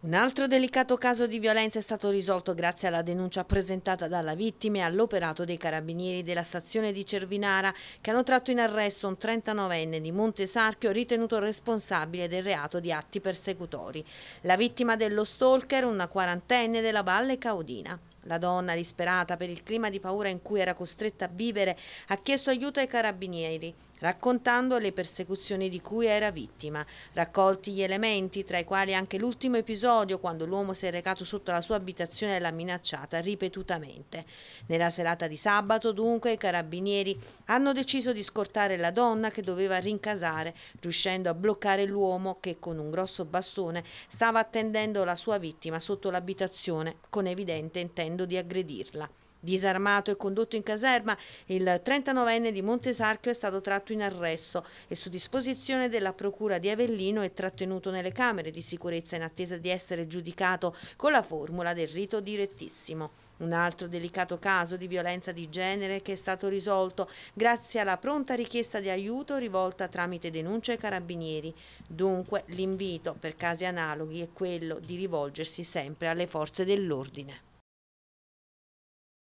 Un altro delicato caso di violenza è stato risolto grazie alla denuncia presentata dalla vittima e all'operato dei carabinieri della stazione di Cervinara che hanno tratto in arresto un 39enne di Montesarchio ritenuto responsabile del reato di atti persecutori. La vittima dello stalker, una quarantenne della Valle Caudina. La donna, disperata per il clima di paura in cui era costretta a vivere, ha chiesto aiuto ai carabinieri, raccontando le persecuzioni di cui era vittima. Raccolti gli elementi, tra i quali anche l'ultimo episodio, quando l'uomo si è recato sotto la sua abitazione e l'ha minacciata ripetutamente. Nella serata di sabato, dunque, i carabinieri hanno deciso di scortare la donna che doveva rincasare, riuscendo a bloccare l'uomo che con un grosso bastone stava attendendo la sua vittima sotto l'abitazione, con evidente intento tentando di aggredirla. Disarmato e condotto in caserma, il 39enne di Montesarchio è stato tratto in arresto e su disposizione della Procura di Avellino è trattenuto nelle camere di sicurezza in attesa di essere giudicato con la formula del rito direttissimo. Un altro delicato caso di violenza di genere che è stato risolto grazie alla pronta richiesta di aiuto rivolta tramite denuncia ai carabinieri. Dunque l'invito per casi analoghi è quello di rivolgersi sempre alle forze dell'ordine.